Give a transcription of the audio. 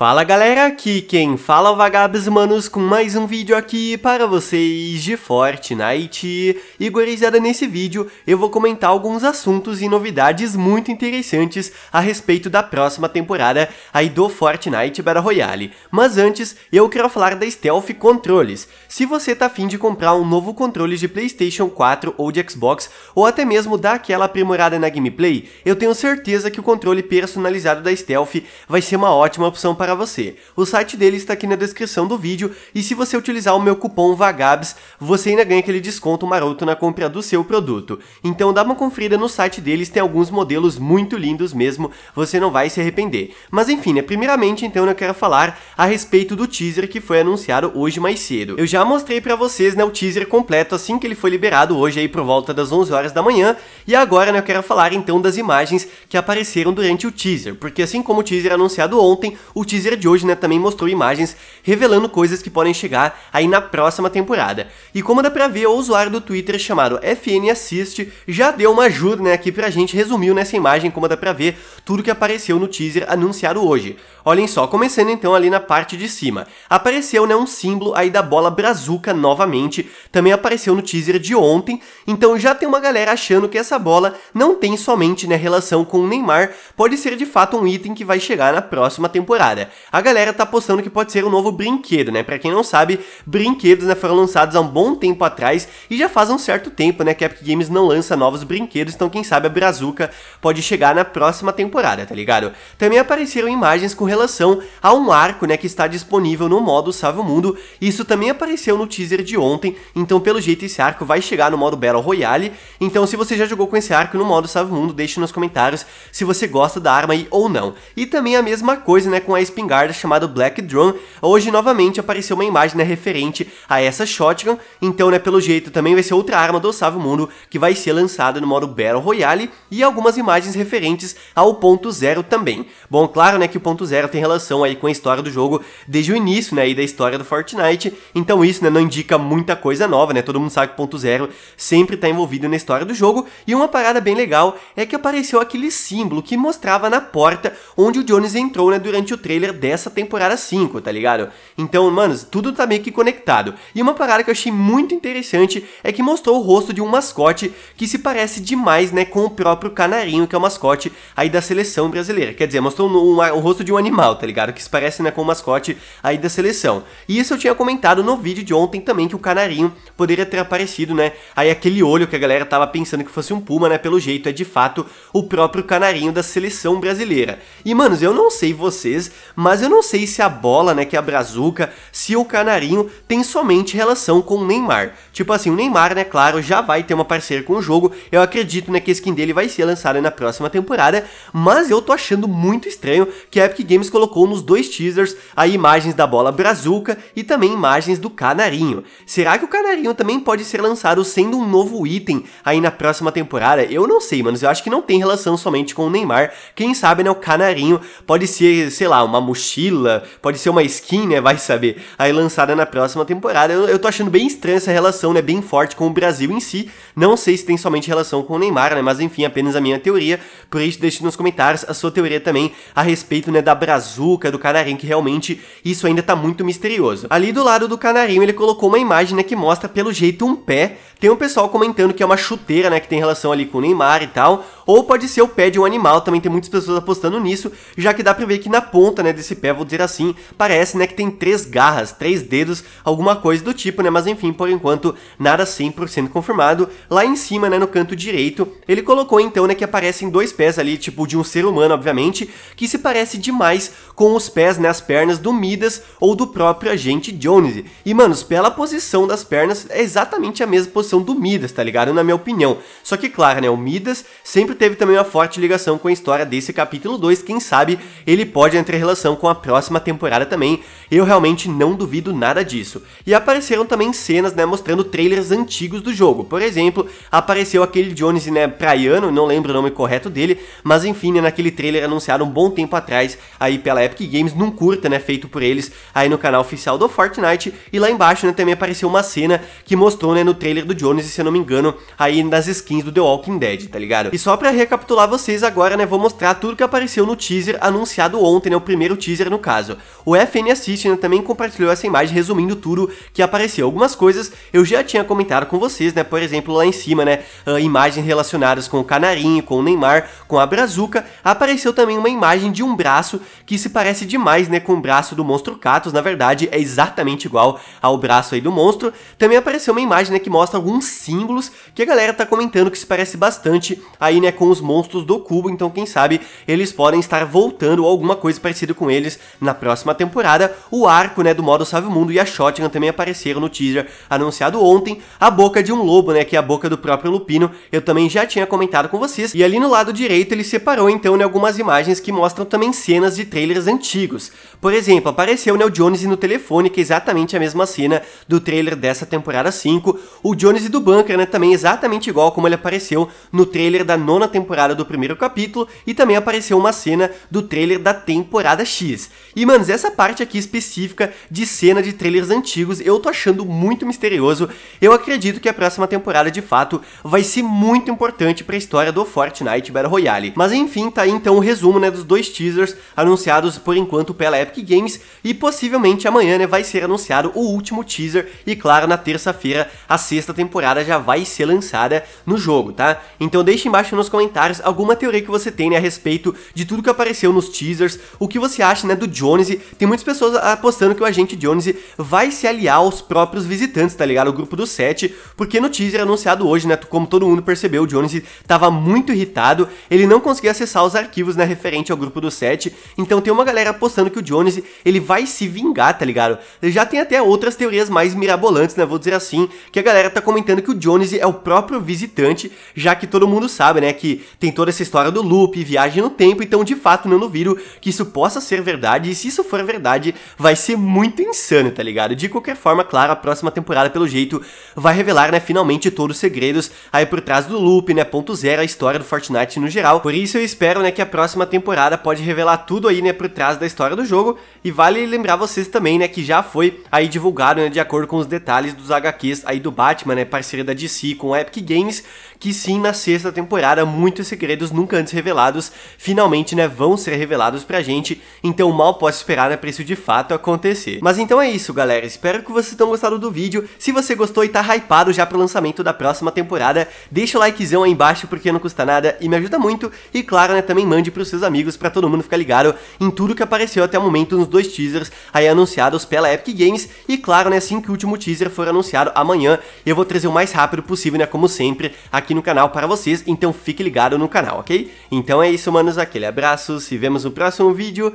Fala galera, aqui quem fala é vagabos manos com mais um vídeo aqui para vocês de Fortnite. E gurizada, nesse vídeo eu vou comentar alguns assuntos e novidades muito interessantes a respeito da próxima temporada aí do Fortnite Battle Royale. Mas antes, eu quero falar da Stealth Controles. Se você tá afim de comprar um novo controle de Playstation 4 ou de Xbox, ou até mesmo dar aquela aprimorada na gameplay, eu tenho certeza que o controle personalizado da Stealth vai ser uma ótima opção para para você. O site dele está aqui na descrição do vídeo e se você utilizar o meu cupom VAGABS, você ainda ganha aquele desconto maroto na compra do seu produto. Então dá uma conferida no site deles, tem alguns modelos muito lindos mesmo, você não vai se arrepender. Mas enfim, né, primeiramente então eu quero falar a respeito do teaser que foi anunciado hoje mais cedo. Eu já mostrei para vocês né, o teaser completo assim que ele foi liberado hoje aí por volta das 11 horas da manhã e agora né, eu quero falar então das imagens que apareceram durante o teaser, porque assim como o teaser anunciado ontem, o teaser teaser de hoje né, também mostrou imagens revelando coisas que podem chegar aí na próxima temporada. E como dá pra ver, o usuário do Twitter chamado FN Assist já deu uma ajuda né, aqui pra gente, resumiu nessa imagem como dá pra ver tudo que apareceu no teaser anunciado hoje. Olhem só, começando então ali na parte de cima. Apareceu né, um símbolo aí da bola brazuca novamente, também apareceu no teaser de ontem, então já tem uma galera achando que essa bola não tem somente né, relação com o Neymar, pode ser de fato um item que vai chegar na próxima temporada. A galera tá postando que pode ser um novo brinquedo, né? Pra quem não sabe, brinquedos né, foram lançados há um bom tempo atrás e já faz um certo tempo, né, que a Epic Games não lança novos brinquedos, então quem sabe a Brazuca pode chegar na próxima temporada, tá ligado? Também apareceram imagens com relação a um arco, né, que está disponível no modo Salve o Mundo, isso também apareceu no teaser de ontem, então pelo jeito esse arco vai chegar no modo Battle Royale, então se você já jogou com esse arco no modo Salve o Mundo, deixe nos comentários se você gosta da arma aí ou não. E também a mesma coisa, né, com a espingarda chamado Black Drone. Hoje novamente apareceu uma imagem né, referente a essa shotgun, então né, pelo jeito também vai ser outra arma do Salve Mundo que vai ser lançada no modo Battle Royale e algumas imagens referentes ao ponto zero também. Bom, claro né, que o ponto zero tem relação aí com a história do jogo desde o início né, da história do Fortnite, então isso né, não indica muita coisa nova, né? Todo mundo sabe que o ponto zero sempre está envolvido na história do jogo e uma parada bem legal é que apareceu aquele símbolo que mostrava na porta onde o Jones entrou né, durante o trailer trailer dessa temporada 5, tá ligado? Então, mano, tudo tá meio que conectado. E uma parada que eu achei muito interessante é que mostrou o rosto de um mascote que se parece demais, né, com o próprio canarinho, que é o mascote aí da seleção brasileira. Quer dizer, mostrou um, um, o rosto de um animal, tá ligado? Que se parece, né, com o mascote aí da seleção. E isso eu tinha comentado no vídeo de ontem também, que o canarinho poderia ter aparecido, né, aí aquele olho que a galera tava pensando que fosse um puma, né, pelo jeito é de fato o próprio canarinho da seleção brasileira. E, manos, eu não sei vocês, mas eu não sei se a bola, né, que é a brazuca, se o canarinho tem somente relação com o Neymar. Tipo assim, o Neymar, né, claro, já vai ter uma parceira com o jogo, eu acredito, né, que a skin dele vai ser lançada na próxima temporada, mas eu tô achando muito estranho que a Epic Games colocou nos dois teasers aí imagens da bola brazuca e também imagens do canarinho. Será que o canarinho também pode ser lançado sendo um novo item aí na próxima temporada? Eu não sei, mano, eu acho que não tem relação somente com o Neymar, quem sabe, né, o canarinho pode ser, sei lá, uma mochila, pode ser uma skin, né? Vai saber. Aí lançada na próxima temporada. Eu, eu tô achando bem estranha essa relação, né? Bem forte com o Brasil em si. Não sei se tem somente relação com o Neymar, né? Mas enfim, apenas a minha teoria. Por isso, deixe nos comentários a sua teoria também a respeito, né? Da brazuca, do canarinho, que realmente isso ainda tá muito misterioso. Ali do lado do canarinho, ele colocou uma imagem, né? Que mostra pelo jeito um pé. Tem um pessoal comentando que é uma chuteira, né? Que tem relação ali com o Neymar e tal. Ou pode ser o pé de um animal, também tem muitas pessoas apostando nisso, já que dá pra ver que na ponta, né? né, desse pé, vou dizer assim, parece, né, que tem três garras, três dedos, alguma coisa do tipo, né, mas enfim, por enquanto, nada 100% confirmado. Lá em cima, né, no canto direito, ele colocou então, né, que aparecem dois pés ali, tipo de um ser humano, obviamente, que se parece demais com os pés, né, as pernas do Midas ou do próprio agente Jones. E, manos pela posição das pernas, é exatamente a mesma posição do Midas, tá ligado? Na minha opinião. Só que, claro, né, o Midas sempre teve também uma forte ligação com a história desse capítulo 2, quem sabe ele pode entrar em relação com a próxima temporada também, eu realmente não duvido nada disso. E apareceram também cenas, né, mostrando trailers antigos do jogo. Por exemplo, apareceu aquele Jones, né, praiano, não lembro o nome correto dele, mas enfim, né, naquele trailer anunciado um bom tempo atrás aí pela Epic Games, num curta, né, feito por eles aí no canal oficial do Fortnite, e lá embaixo, né, também apareceu uma cena que mostrou, né, no trailer do Jones, se eu não me engano, aí nas skins do The Walking Dead, tá ligado? E só pra recapitular vocês agora, né, vou mostrar tudo que apareceu no teaser anunciado ontem, né, o primeiro primeiro teaser no caso. O FN Assistant também compartilhou essa imagem resumindo tudo que apareceu. Algumas coisas eu já tinha comentado com vocês, né? Por exemplo, lá em cima, né? Uh, imagens relacionadas com o Canarinho, com o Neymar, com a Brazuca. Apareceu também uma imagem de um braço que se parece demais, né? Com o braço do monstro Katos. Na verdade, é exatamente igual ao braço aí do monstro. Também apareceu uma imagem, né? Que mostra alguns símbolos que a galera tá comentando que se parece bastante aí, né? Com os monstros do cubo. Então, quem sabe eles podem estar voltando ou alguma coisa parecida com com eles na próxima temporada. O arco, né, do modo Salve o Mundo e a Shotgun também apareceram no teaser anunciado ontem. A boca de um lobo, né, que é a boca do próprio Lupino, eu também já tinha comentado com vocês. E ali no lado direito ele separou então né, algumas imagens que mostram também cenas de trailers antigos. Por exemplo, apareceu né, o Jones no telefone, que é exatamente a mesma cena do trailer dessa temporada 5. O Jones do bunker, né, também exatamente igual como ele apareceu no trailer da nona temporada do primeiro capítulo e também apareceu uma cena do trailer da temporada X. E, manos, essa parte aqui específica de cena de trailers antigos eu tô achando muito misterioso. Eu acredito que a próxima temporada, de fato, vai ser muito importante para a história do Fortnite Battle Royale. Mas enfim, tá aí então o resumo né, dos dois teasers anunciados por enquanto pela Epic Games e possivelmente amanhã né, vai ser anunciado o último teaser e claro, na terça-feira a sexta temporada já vai ser lançada no jogo, tá? Então deixe embaixo nos comentários alguma teoria que você tem né, a respeito de tudo que apareceu nos teasers, o que você se acha né, do Jonesy. Tem muitas pessoas apostando que o agente Jonesy vai se aliar aos próprios visitantes, tá ligado? O grupo dos sete, porque no teaser é anunciado hoje, né, como todo mundo percebeu, o Jonesy tava muito irritado, ele não conseguia acessar os arquivos, né, referente ao grupo dos sete, então tem uma galera apostando que o Jonesy, ele vai se vingar, tá ligado? Já tem até outras teorias mais mirabolantes, né, vou dizer assim, que a galera tá comentando que o Jonesy é o próprio visitante, já que todo mundo sabe, né, que tem toda essa história do loop, viagem no tempo, então de fato não duvido que isso possa ser ser verdade, e se isso for verdade, vai ser muito insano, tá ligado? De qualquer forma, claro, a próxima temporada, pelo jeito, vai revelar, né, finalmente todos os segredos aí por trás do loop, né, ponto zero, a história do Fortnite no geral. Por isso eu espero, né, que a próxima temporada pode revelar tudo aí, né, por trás da história do jogo, e vale lembrar vocês também, né, que já foi aí divulgado, né, de acordo com os detalhes dos HQs aí do Batman, né, parceria da DC com a Epic Games, que sim, na sexta temporada, muitos segredos nunca antes revelados, finalmente, né, vão ser revelados pra gente, então mal posso esperar né, pra isso de fato acontecer. Mas então é isso, galera. Espero que vocês tenham gostado do vídeo. Se você gostou e tá hypado já pro lançamento da próxima temporada, deixa o likezão aí embaixo porque não custa nada e me ajuda muito. E claro, né, também mande pros seus amigos para todo mundo ficar ligado em tudo que apareceu até o momento nos dois teasers aí anunciados pela Epic Games. E claro, né, assim que o último teaser for anunciado amanhã, eu vou trazer o mais rápido possível, né, como sempre, aqui no canal para vocês. Então fique ligado no canal, ok? Então é isso, manos. Aquele abraço, se vemos no próximo vídeo.